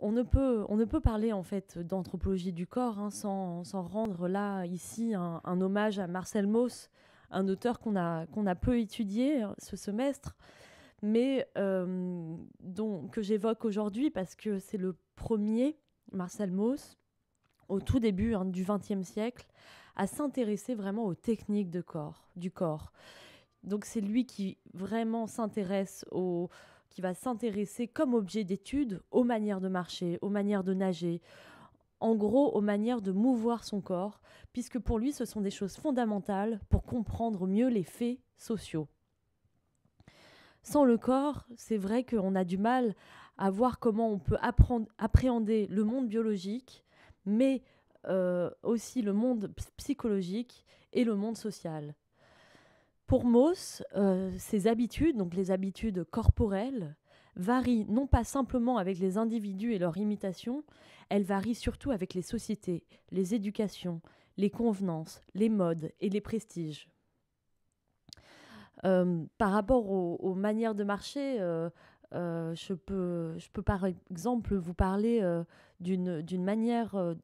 on ne peut, on ne peut parler en fait d'anthropologie du corps hein, sans, rendre là ici un, hommage à Marcel Mauss, un auteur qu'on a, qu'on a peu étudié hein, ce semestre, mais euh, que j'évoque aujourd'hui parce que c'est le premier Marcel Mauss au tout début hein, du XXe siècle à s'intéresser vraiment aux techniques de corps, du corps. Donc c'est lui qui vraiment s'intéresse aux qui va s'intéresser comme objet d'étude aux manières de marcher, aux manières de nager, en gros aux manières de mouvoir son corps, puisque pour lui ce sont des choses fondamentales pour comprendre mieux les faits sociaux. Sans le corps, c'est vrai qu'on a du mal à voir comment on peut appréhender le monde biologique, mais euh, aussi le monde psychologique et le monde social. Pour Mauss, euh, ces habitudes, donc les habitudes corporelles, varient non pas simplement avec les individus et leur imitation, elles varient surtout avec les sociétés, les éducations, les convenances, les modes et les prestiges. Euh, par rapport aux, manières de marcher, euh, je peux par exemple vous parler d'une manière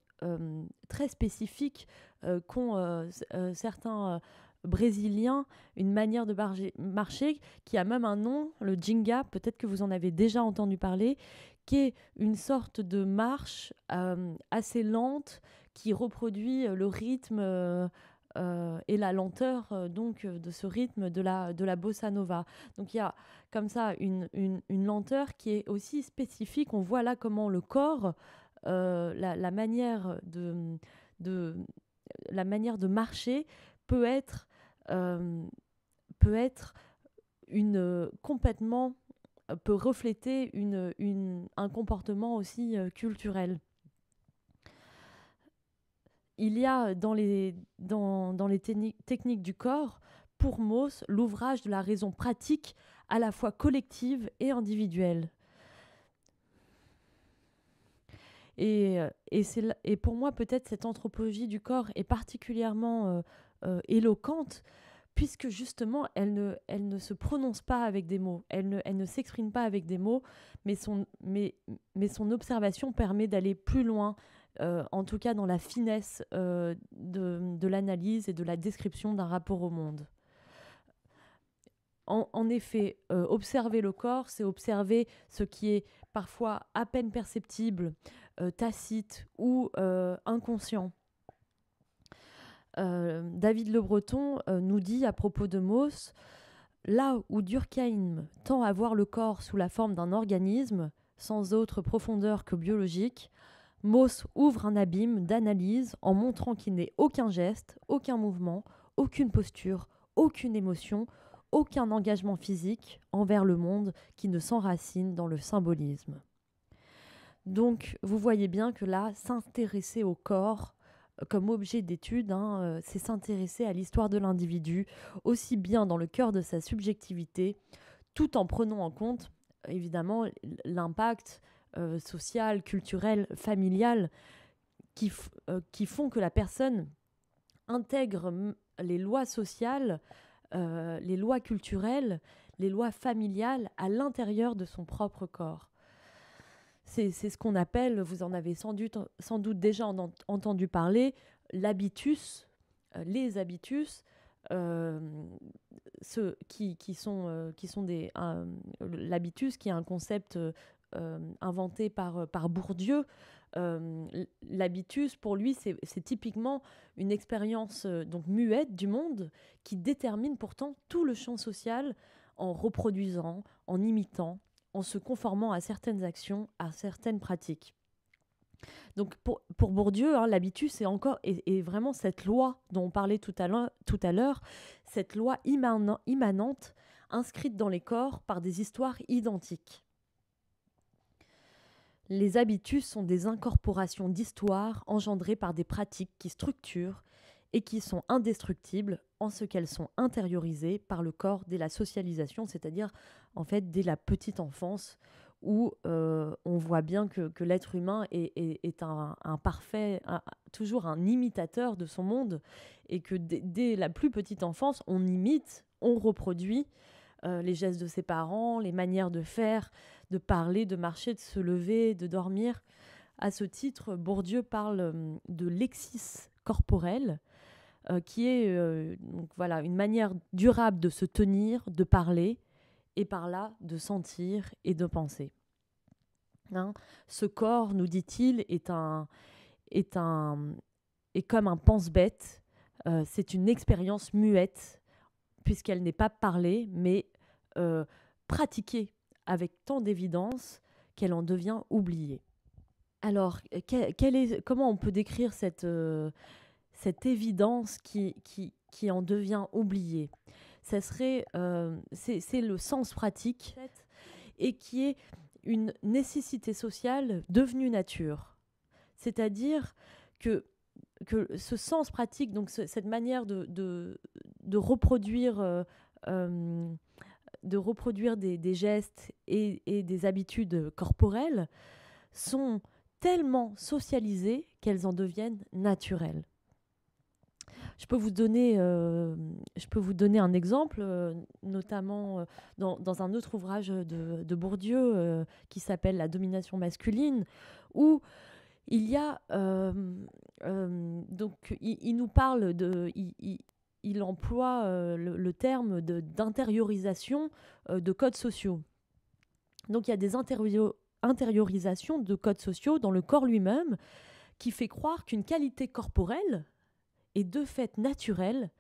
très spécifique euh, qu'ont euh, euh, certains brésiliens, une manière de marcher qui a même un nom, le jinga, peut-être que vous en avez déjà entendu parler, qui est une sorte de marche assez lente qui reproduit le rythme et la lenteur donc de ce rythme de la, de la bossa nova. Donc il y a comme ça une, lenteur qui est aussi spécifique. On voit là comment le corps, la, manière de la manière de marcher peut être, euh, peut être une, euh, complètement euh, peut refléter une, un comportement aussi culturel. Il y a dans les, dans, dans les techniques du corps, pour Mauss, l'ouvrage de la raison pratique à la fois collective et individuelle. Et, euh, et, et pour moi, peut-être cette anthropologie du corps est particulièrement euh, euh, éloquente, puisque justement, elle ne, elle ne se prononce pas avec des mots, elle ne, elle ne s'exprime pas avec des mots, mais son, mais, mais son observation permet d'aller plus loin, en tout cas dans la finesse de, de l'analyse et de la description d'un rapport au monde. en effet, observer le corps, c'est observer ce qui est parfois à peine perceptible, euh, tacite ou euh, inconscient. Euh, David Le Breton nous dit à propos de Mauss Là où Durkheim tend à voir le corps sous la forme d'un organisme, sans autre profondeur que biologique, Mauss ouvre un abîme d'analyse en montrant qu'il n'est aucun geste, aucun mouvement, aucune posture, aucune émotion, aucun engagement physique envers le monde qui ne s'enracine dans le symbolisme. Donc vous voyez bien que là, s'intéresser au corps euh, comme objet d'étude, hein, euh, c'est s'intéresser à l'histoire de l'individu, aussi bien dans le cœur de sa subjectivité, tout en prenant en compte évidemment l'impact euh, social, culturel, familial, qui, qui, font que la personne intègre les lois sociales euh, les lois culturelles, les lois familiales à l'intérieur de son propre corps. C'est ce qu'on appelle, vous en avez sans doute, déjà entendu parler, l'habitus, euh, les habitus, euh, ceux qui, sont, qui sont des. l'habitus qui est un concept inventé par Bourdieu, euh, l'habitus, pour lui, c'est typiquement une expérience euh, donc muette du monde qui détermine pourtant tout le champ social en reproduisant, en imitant, en se conformant à certaines actions, à certaines pratiques. Donc pour, Bourdieu, hein, l'habitus est encore est, vraiment cette loi dont on parlait tout à l'heure, cette loi immanente inscrite dans les corps par des histoires identiques. Les habitus sont des incorporations d'histoires engendrées par des pratiques qui structurent et qui sont indestructibles en ce qu'elles sont intériorisées par le corps dès la socialisation, c'est-à-dire en fait dès la petite enfance où euh, on voit bien que, l'être humain est, un, parfait, toujours un imitateur de son monde, et que dès, la plus petite enfance, on imite, on reproduit euh, les gestes de ses parents, les manières de faire, de parler, de marcher, de se lever, de dormir. À ce titre, Bourdieu parle euh, de lexis corporel, euh, qui est euh, donc voilà, une manière durable de se tenir, de parler, et par là de sentir et de penser. Hein, ce corps, nous dit-il, est un, est un comme un pense-bête. c'est une expérience muette puisqu'elle n'est pas parlée mais pratiquée avec tant d'évidence qu'elle en devient oubliée. Alors, est, comment on peut décrire cette, euh, cette évidence qui, qui, qui, en devient oubliée Ça serait, euh, c'est le sens pratique et qui est une nécessité sociale devenue nature. C'est-à-dire que, que ce sens pratique, donc cette manière de, de, reproduire euh, de reproduire des, gestes et, des habitudes corporelles sont tellement socialisées qu'elles en deviennent naturelles. Je peux vous donner, euh, je peux vous donner un exemple, euh, notamment euh, dans, un autre ouvrage de, Bourdieu qui s'appelle La domination masculine, où il y a donc il, nous parle de, il emploie euh, le, terme d'intériorisation euh, de, codes sociaux. Donc il y a des intériorisations de codes sociaux dans le corps lui-même qui fait croire qu'une qualité corporelle est de fait naturelle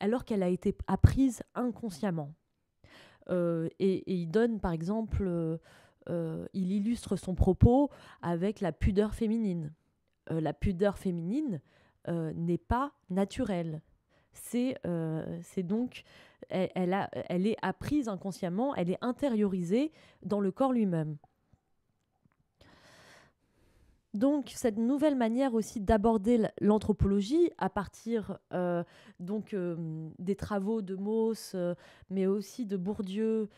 alors qu'elle a été apprise inconsciemment. Euh, et, il donne par exemple, il illustre son propos avec la pudeur féminine. la pudeur féminine n'est pas naturelle, euh, c'est donc, elle, est apprise inconsciemment, elle est intériorisée dans le corps lui-même. Donc cette nouvelle manière aussi d'aborder l'anthropologie à partir euh, donc euh, des travaux de Mauss, mais aussi de Bourdieu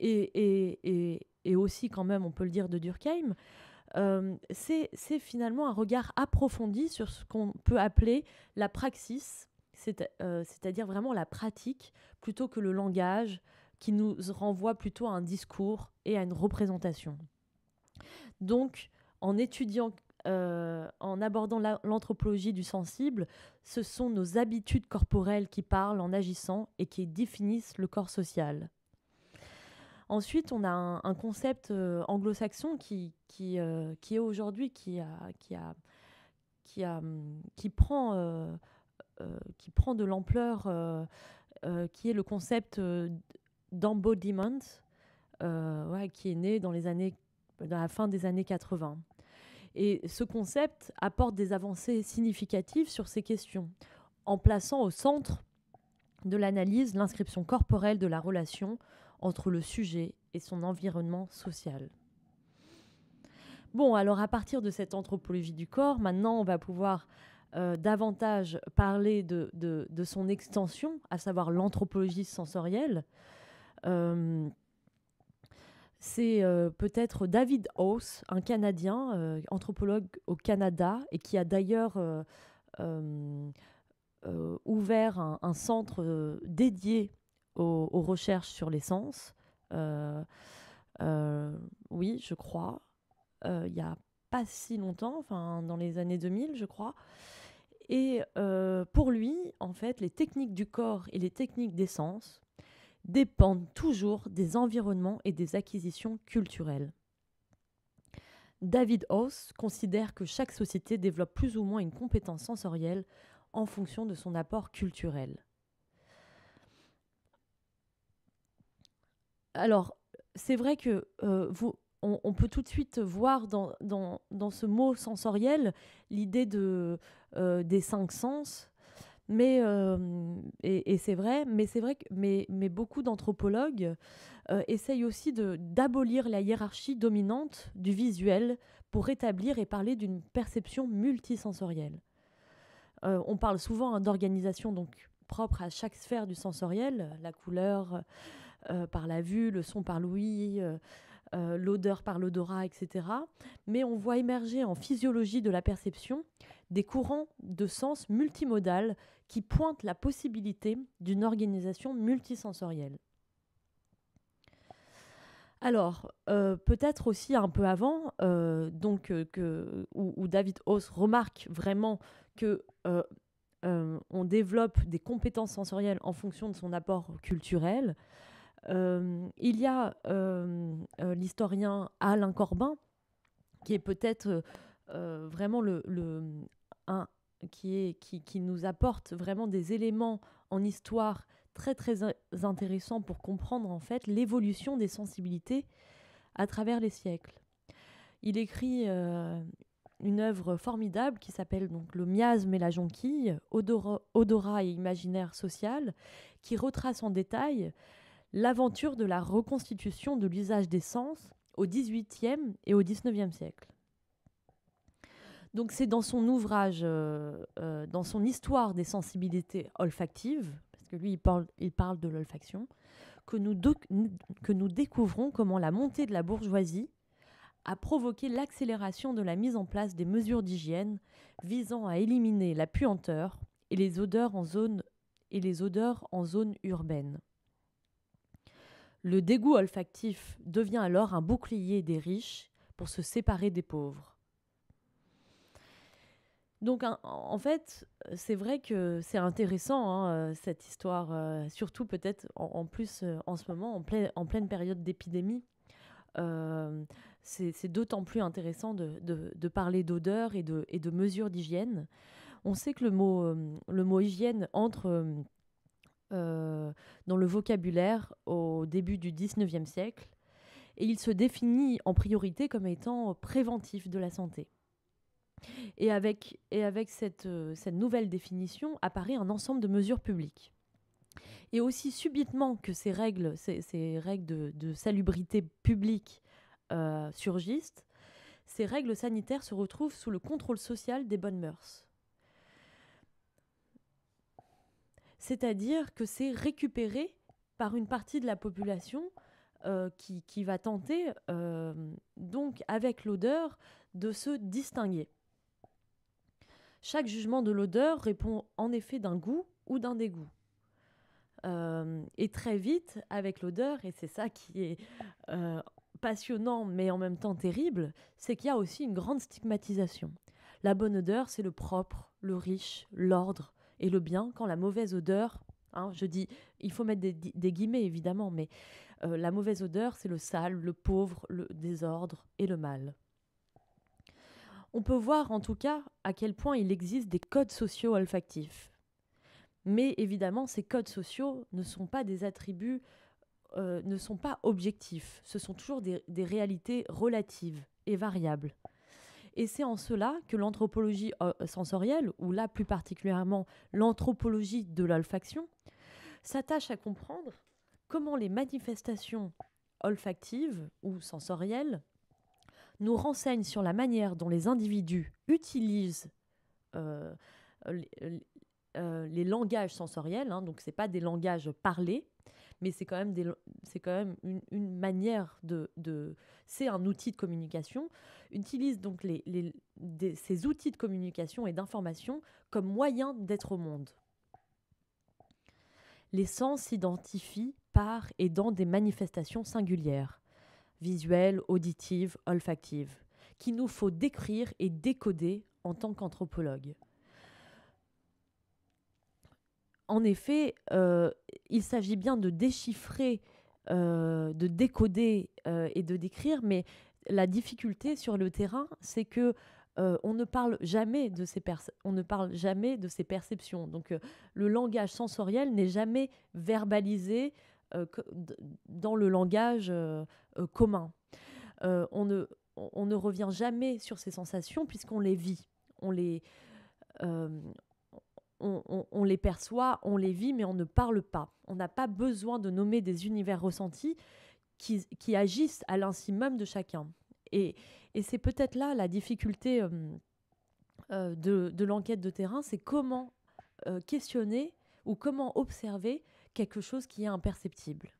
et, et, aussi quand même on peut le dire de Durkheim, c'est finalement un regard approfondi sur ce qu'on peut appeler la praxis, c'est-à-dire vraiment la pratique, plutôt que le langage qui nous renvoie plutôt à un discours et à une représentation. Donc, en étudiant en abordant l'anthropologie du sensible, ce sont nos habitudes corporelles qui parlent en agissant et qui définissent le corps social. Ensuite, on a un, concept euh, anglo-saxon euh, qui, est aujourd'hui, qui prend, de l'ampleur, euh, qui est le concept d'embodiment, qui est né dans les années dans la fin des années 80. Et ce concept apporte des avancées significatives sur ces questions, en plaçant au centre de l'analyse l'inscription corporelle de la relation entre le sujet et son environnement social. Bon, alors à partir de cette anthropologie du corps, maintenant on va pouvoir euh, davantage parler de, son extension, à savoir l'anthropologie sensorielle. Euh, c'est euh, peut-être David House, un Canadien, anthropologue au Canada, et qui a d'ailleurs ouvert un centre dédié aux, recherches sur les sens. Euh, euh, oui, je crois. Euh, il y a pas si longtemps, enfin dans les années 2000, je crois. Et pour lui, en fait, les techniques du corps et les techniques des sens dépendent toujours des environnements et des acquisitions culturelles. David Hoss considère que chaque société développe plus ou moins une compétence sensorielle en fonction de son apport culturel. alors, c'est vrai que euh, on, peut tout de suite voir dans, ce mot sensoriel l'idée de, euh, des cinq sens. Mais euh, et, c'est vrai, mais c'est vrai mais, beaucoup d'anthropologues essayent aussi d'abolir la hiérarchie dominante du visuel pour rétablir et parler d'une perception multisensorielle. on parle souvent hein, d'organisation donc propre à chaque sphère du sensoriel, la couleur euh, par la vue, le son par l'ouïe, euh, euh, l'odeur par l'odorat, etc. Mais on voit émerger en physiologie de la perception des courants de sens multimodal qui pointent la possibilité d'une organisation multisensorielle. Alors, peut-être aussi un peu avant, donc où, David Hauss remarque vraiment que euh, on développe des compétences sensorielles en fonction de son apport culturel. Euh, il y a euh, l'historien Alain Corbin, qui est peut-être vraiment le, qui, nous apporte vraiment des éléments en histoire très très intéressants pour comprendre en fait l'évolution des sensibilités à travers les siècles. Il écrit une œuvre formidable qui s'appelle donc Le miasme et la jonquille, Odora, odorat, et imaginaire social, qui retrace en détail l'aventure de la reconstitution de l'usage des sens au XVIIIe et au XIXe siècle. Donc c'est dans son ouvrage, euh, euh, dans son histoire des sensibilités olfactives, parce que lui il parle, il parle de l'olfaction, que nous, que nous découvrons comment la montée de la bourgeoisie a provoqué l'accélération de la mise en place des mesures d'hygiène visant à éliminer la puanteur et les odeurs en zone, et les odeurs en zone urbaine. Le dégoût olfactif devient alors un bouclier des riches pour se séparer des pauvres. Donc en fait, c'est vrai que c'est intéressant hein, cette histoire, euh, surtout peut-être en, plus euh, en ce moment, en pleine période d'épidémie. Euh, c'est d'autant plus intéressant de, parler d'odeur et de, et de mesures d'hygiène. On sait que le mot, euh, le mot hygiène entre euh, dans le vocabulaire au début du 19e siècle et il se définit en priorité comme étant préventif de la santé. Et avec, et avec cette nouvelle définition apparaît un ensemble de mesures publiques. Et aussi subitement que ces règles, ces, règles de, salubrité publique euh, surgissent, ces règles sanitaires se retrouvent sous le contrôle social des bonnes mœurs. C'est-à-dire que c'est récupéré par une partie de la population euh, qui, va tenter, euh, donc avec l'odeur, de se distinguer. Chaque jugement de l'odeur répond en effet d'un goût ou d'un dégoût. Euh, et très vite, avec l'odeur, et c'est ça qui est euh, passionnant mais en même temps terrible, c'est qu'il y a aussi une grande stigmatisation. La bonne odeur, c'est le propre, le riche, l'ordre et le bien, quand la mauvaise odeur, hein, je dis, il faut mettre des, guillemets évidemment, mais euh, la mauvaise odeur, c'est le sale, le pauvre, le désordre et le mal. On peut voir en tout cas à quel point il existe des codes sociaux olfactifs mais évidemment, ces codes sociaux ne sont pas des attributs, euh, ne sont pas objectifs. Ce sont toujours des, réalités relatives et variables. Et c'est en cela que l'anthropologie euh, sensorielle, ou là plus particulièrement l'anthropologie de l'olfaction, s'attache à comprendre comment les manifestations olfactives ou sensorielles nous renseignent sur la manière dont les individus utilisent euh, euh, les langages sensoriels, hein, donc ce pas des langages parlés, mais c'est quand même, une, manière de, C'est un outil de communication. Utilise donc ces outils de communication et d'information comme moyen d'être au monde. Les sens s'identifient par et dans des manifestations singulières, visuelles, auditives, olfactives, qu'il nous faut décrire et décoder en tant qu'anthropologue en effet, euh, il s'agit bien de déchiffrer, euh, de décoder euh, et de décrire, mais la difficulté sur le terrain, c'est que on ne parle jamais de ces on ne parle jamais de ces perceptions. Donc, le langage sensoriel n'est jamais verbalisé dans le langage commun. on ne on ne revient jamais sur ces sensations puisqu'on les vit. On les, on, les perçoit, on les vit, mais on ne parle pas. On n'a pas besoin de nommer des univers ressentis qui, agissent à l'insu même de chacun. Et, c'est peut-être là la difficulté euh, euh, de, l'enquête de terrain, c'est comment euh, questionner ou comment observer quelque chose qui est imperceptible.